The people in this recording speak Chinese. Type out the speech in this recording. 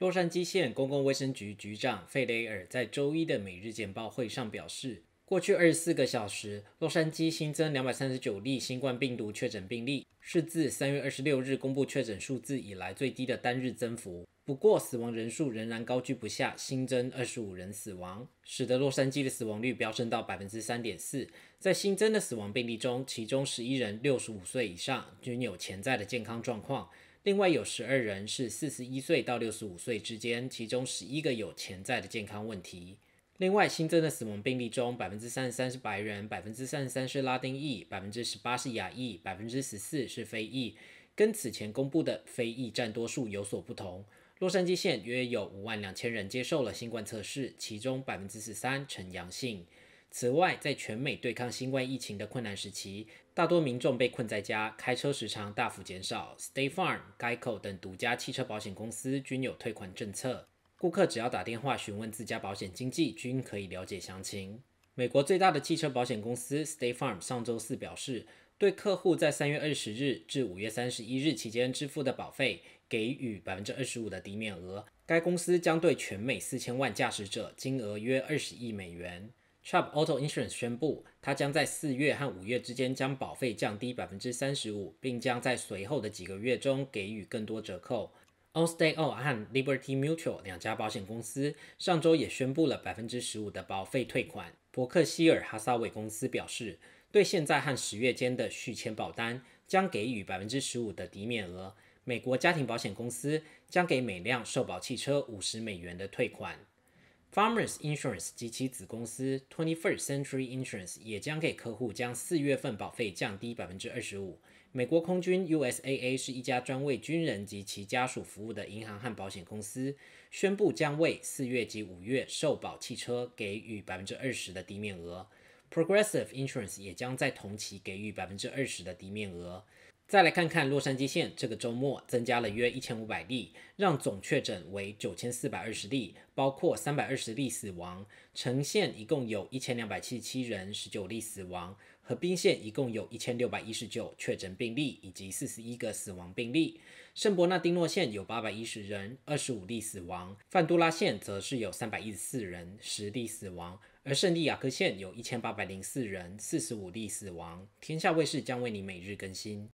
洛杉矶县公共卫生局局长费雷尔在周一的每日简报会上表示，过去24个小时，洛杉矶新增239例新冠病毒确诊病例，是自3月26日公布确诊数字以来最低的单日增幅。不过，死亡人数仍然高居不下，新增25人死亡，使得洛杉矶的死亡率飙升到3.4%。在新增的死亡病例中，其中11人65岁以上，均有潜在的健康状况。另外有十二人是四十一岁到六十五岁之间，其中十一个有潜在的健康问题。另外新增的死亡病例中，百分之三十三是白人，百分之三十三是拉丁裔，百分之十八是亚裔，百分之十四是非裔，跟此前公布的非裔占多数有所不同。洛杉矶县约有五万两千人接受了新冠测试，其中百分之十三呈阳性。此外，在全美对抗新冠疫情的困难时期，大多民众被困在家，开车时长大幅减少。State Farm、Geico 等独家汽车保险公司均有退款政策，顾客只要打电话询问自家保险经纪，均可以了解详情。美国最大的汽车保险公司 State Farm 上周四表示，对客户在三月二十日至五月三十一日期间支付的保费给予百分之二十五的抵免额，该公司将对全美四千万驾驶者，金额约二十亿美元。t h o p b Auto Insurance 宣布，它将在四月和五月之间将保费降低百分之三十五，并将在随后的几个月中给予更多折扣。Allstate 和 Liberty Mutual 两家保险公司上周也宣布了百分之十五的保费退款。伯克希尔哈撒韦公司表示，对现在和十月间的续签保单将给予百分之十五的抵免额。美国家庭保险公司将给每辆受保汽车五十美元的退款。Farmers Insurance 及其子公司 Twenty First Century Insurance 也将给客户将四月份保费降低百分之二十五。美国空军 USAA 是一家专为军人及其家属服务的银行和保险公司，宣布将为四月及五月受保汽车给予百分之二十的低面额。Progressive Insurance 也将在同期给予百分之二十的低面额。再来看看洛杉矶县，这个周末增加了约一千五百例，让总确诊为九千四百二十例，包括三百二十例死亡。城县一共有一千两百七十七人，十九例死亡；河滨县一共有一千六百一十九确诊病例，以及四十一个死亡病例。圣伯纳丁诺县有八百一十人，二十五例死亡；范多拉县则是有三百一十四人，十例死亡；而圣地亚哥县有一千八百零四人，四十五例死亡。天下卫视将为你每日更新。